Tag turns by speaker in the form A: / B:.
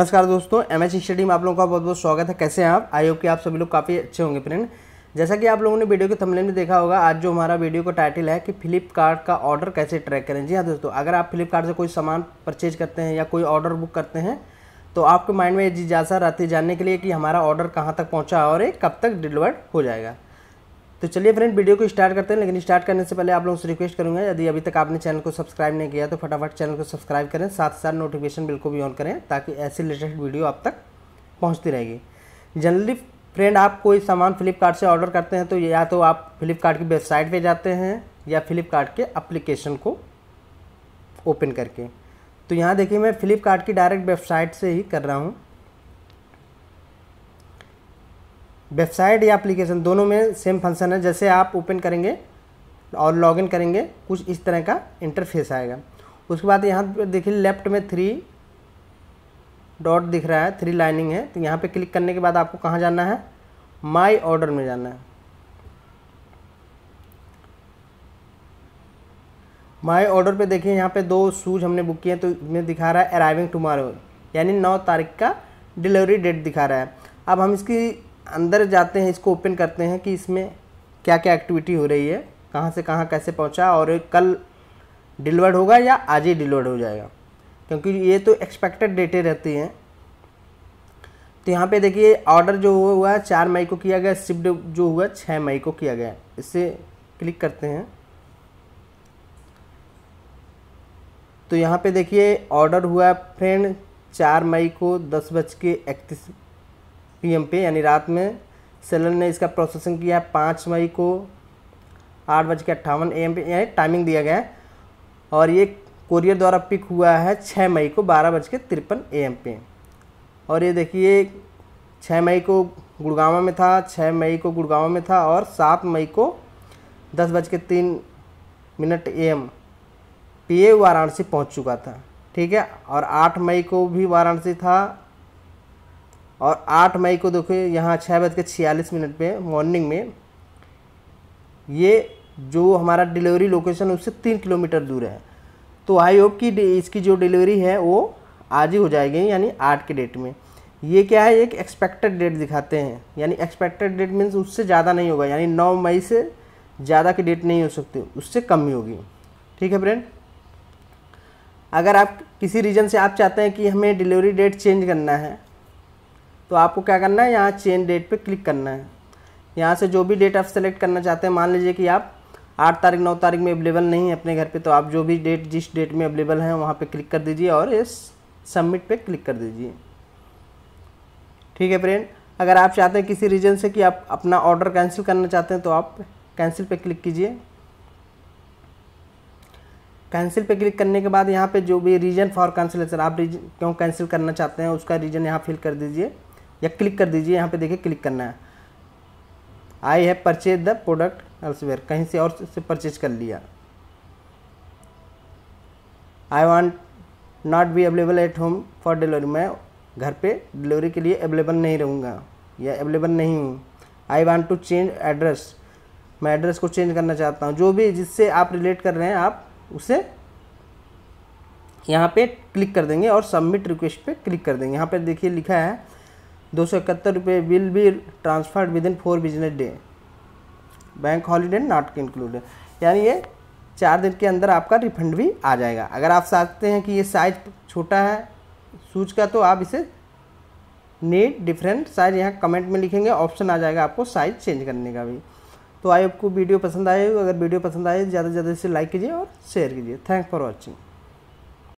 A: नमस्कार दोस्तों M H study में आप लोगों का बहुत बहुत स्वागत है कैसे हैं आप आई होप कि आप सभी लोग काफ़ी अच्छे होंगे फ्रेंड जैसा कि आप लोगों ने वीडियो के थंबनेल में देखा होगा आज जो हमारा वीडियो का टाइटल है कि फ्लिपकार्ट का ऑर्डर कैसे ट्रैक करें जी हाँ दोस्तों अगर आप फ्लिपकार्ट से कोई सामान परचेज करते हैं या कोई ऑर्डर बुक करते हैं तो आपके माइंड में जिज्ञासा रहती है जानने के लिए कि हमारा ऑर्डर कहाँ तक पहुँचा और ये कब तक डिलीवर्ड हो जाएगा तो चलिए फ्रेंड वीडियो को स्टार्ट करते हैं लेकिन स्टार्ट करने से पहले आप लोगों से रिक्वेस्ट करूंगा यदि अभी तक आपने चैनल को सब्सक्राइब नहीं किया तो फटाफट चैनल को सब्सक्राइब करें साथ साथ नोटिफिकेशन बिल्कुल भी ऑन करें ताकि ऐसी लेटेस्ट वीडियो आप तक पहुँचती रहेगी जनरली फ्रेंड आप कोई सामान फ्लिपकार्ट से ऑर्डर करते हैं तो या तो आप फ्लिपकार्ट की वेबसाइट पर जाते हैं या फ्लिपकार्ट के अप्लीकेशन को ओपन करके तो यहाँ देखिए मैं फ्लिपकार्ट की डायरेक्ट वेबसाइट से ही कर रहा हूँ वेबसाइट या एप्लीकेशन दोनों में सेम फंक्शन है जैसे आप ओपन करेंगे और लॉगिन करेंगे कुछ इस तरह का इंटरफेस आएगा उसके बाद यहाँ पर देखिए लेफ्ट में थ्री डॉट दिख रहा है थ्री लाइनिंग है तो यहाँ पे क्लिक करने के बाद आपको कहाँ जाना है माई ऑर्डर में जाना है माई ऑर्डर पे देखिए यहाँ पे दो शूज़ हमने बुक किए हैं तो मैं दिखा रहा है अराइविंग टुमारो यानी नौ तारीख का डिलीवरी डेट दिखा रहा है अब हम इसकी अंदर जाते हैं इसको ओपन करते हैं कि इसमें क्या क्या एक्टिविटी हो रही है कहाँ से कहाँ कैसे पहुँचा और कल डिलीवर्ड होगा या आज ही डिलीवर्ड हो जाएगा क्योंकि ये तो एक्सपेक्टेड डेटें रहती हैं तो यहाँ पे देखिए ऑर्डर जो हुआ हुआ है चार मई को किया गया शिफ्ट जो हुआ छः मई को किया गया इससे क्लिक करते हैं तो यहाँ पे देखिए ऑर्डर हुआ फ्रेंड चार मई को दस बज के इकतीस पी पे यानी रात में सेलर ने इसका प्रोसेसिंग किया पाँच मई को आठ बज के अट्ठावन ए पे यानी टाइमिंग दिया गया है और ये कोरियर द्वारा पिक हुआ है छः मई को बारह बज के तिरपन ए पे और ये देखिए छः मई को गुड़गावा में था छः मई को गुड़गावा में था और सात मई को दस बज के तीन minute M P A Varanasi पहुँच चुका था ठीक है और आठ मई को भी वाराणसी था और आठ मई को देखो यहाँ छः बज के छियालीस मिनट पे मॉर्निंग में ये जो हमारा डिलीवरी लोकेशन है उससे तीन किलोमीटर दूर है तो आई होप कि इसकी जो डिलीवरी है वो आज ही हो जाएगी यानी आठ के डेट में ये क्या है एक एक्सपेक्टेड डेट दिखाते हैं यानी एक्सपेक्टेड डेट मीन्स उससे ज़्यादा नहीं होगा यानी नौ मई से ज़्यादा की डेट नहीं हो सकती उससे कम ही होगी ठीक है फ्रेंड अगर आप किसी रीज़न से आप चाहते हैं कि हमें डिलीवरी डेट चेंज करना है तो आपको क्या करना है यहाँ चेंज डेट पे क्लिक करना है यहाँ से जो भी डेट आप सेलेक्ट करना चाहते हैं मान लीजिए कि आप आठ तारीख नौ तारीख में अवेलेबल नहीं है अपने घर पे तो आप जो भी डेट जिस डेट में अवेलेबल हैं वहाँ पे क्लिक कर दीजिए और इस सबमिट पे क्लिक कर दीजिए ठीक है फ्रेंड अगर आप चाहते हैं किसी रीजन से कि आप अपना ऑर्डर कैंसिल करना चाहते हैं तो आप कैंसिल पर क्लिक कीजिए कैंसिल पे क्लिक करने के बाद यहाँ पे जो भी रीजन फॉर कैंसिलेशन आप रीजन क्यों कैंसिल करना चाहते हैं उसका रीजन यहाँ फिल कर दीजिए या क्लिक कर दीजिए यहाँ पे देखिए क्लिक करना है I have purchase the product elsewhere कहीं से और से परचेज कर लिया I won't not be available at home for delivery मैं घर पे डिलीवरी के लिए अवेलेबल नहीं रहूँगा या अवेलेबल नहीं हूँ I want to change address मैं एड्रेस को चेंज करना चाहता हूँ जो भी जिससे आप रिलेट कर रहे हैं आप उसे यहाँ पे क्लिक कर देंगे और सबमिट रिक्वेस्ट पे क्लिक कर देंगे यहाँ पे देखिए लिखा है दो सौ इकहत्तर रुपये will be transferred within four business day bank holiday not included यानी ये चार दिन के अंदर आपका रिफंड भी आ जाएगा अगर आप चाहते हैं कि ये साइज छोटा है सूच का तो आप इसे नीड डिफरेंट साइज यहाँ कमेंट में लिखेंगे ऑप्शन आ जाएगा आपको साइज चेंज करने का भी तो आई आपको वीडियो पसंद आए अगर वीडियो पसंद आए ज़्यादा से ज़्यादा इसे लाइक कीजिए और शेयर कीजिए थैंक फॉर वॉचिंग